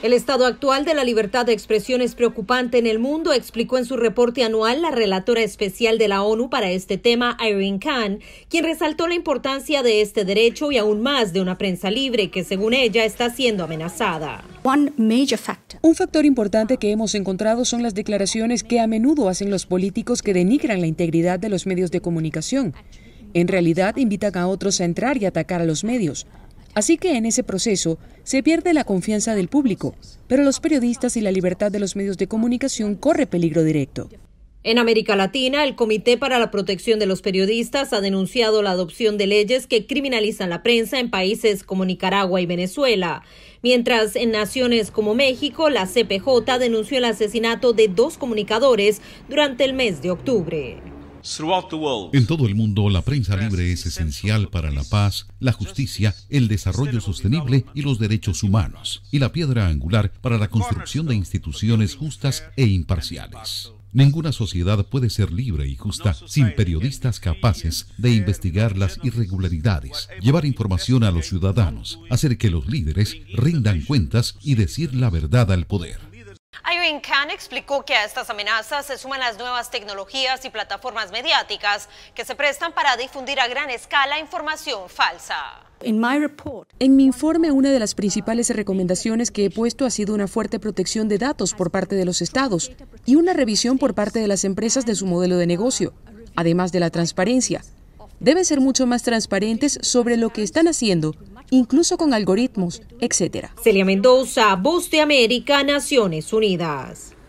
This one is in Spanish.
El estado actual de la libertad de expresión es preocupante en el mundo, explicó en su reporte anual la relatora especial de la ONU para este tema, Irene Khan, quien resaltó la importancia de este derecho y aún más de una prensa libre que, según ella, está siendo amenazada. Un factor importante que hemos encontrado son las declaraciones que a menudo hacen los políticos que denigran la integridad de los medios de comunicación. En realidad, invitan a otros a entrar y atacar a los medios. Así que en ese proceso se pierde la confianza del público, pero los periodistas y la libertad de los medios de comunicación corre peligro directo. En América Latina, el Comité para la Protección de los Periodistas ha denunciado la adopción de leyes que criminalizan la prensa en países como Nicaragua y Venezuela, mientras en naciones como México, la CPJ denunció el asesinato de dos comunicadores durante el mes de octubre. En todo el mundo, la prensa libre es esencial para la paz, la justicia, el desarrollo sostenible y los derechos humanos, y la piedra angular para la construcción de instituciones justas e imparciales. Ninguna sociedad puede ser libre y justa sin periodistas capaces de investigar las irregularidades, llevar información a los ciudadanos, hacer que los líderes rindan cuentas y decir la verdad al poder. Can explicó que a estas amenazas se suman las nuevas tecnologías y plataformas mediáticas que se prestan para difundir a gran escala información falsa. En mi informe, una de las principales recomendaciones que he puesto ha sido una fuerte protección de datos por parte de los estados y una revisión por parte de las empresas de su modelo de negocio, además de la transparencia. Deben ser mucho más transparentes sobre lo que están haciendo incluso con algoritmos, etc. Celia Mendoza, Voz de América, Naciones Unidas.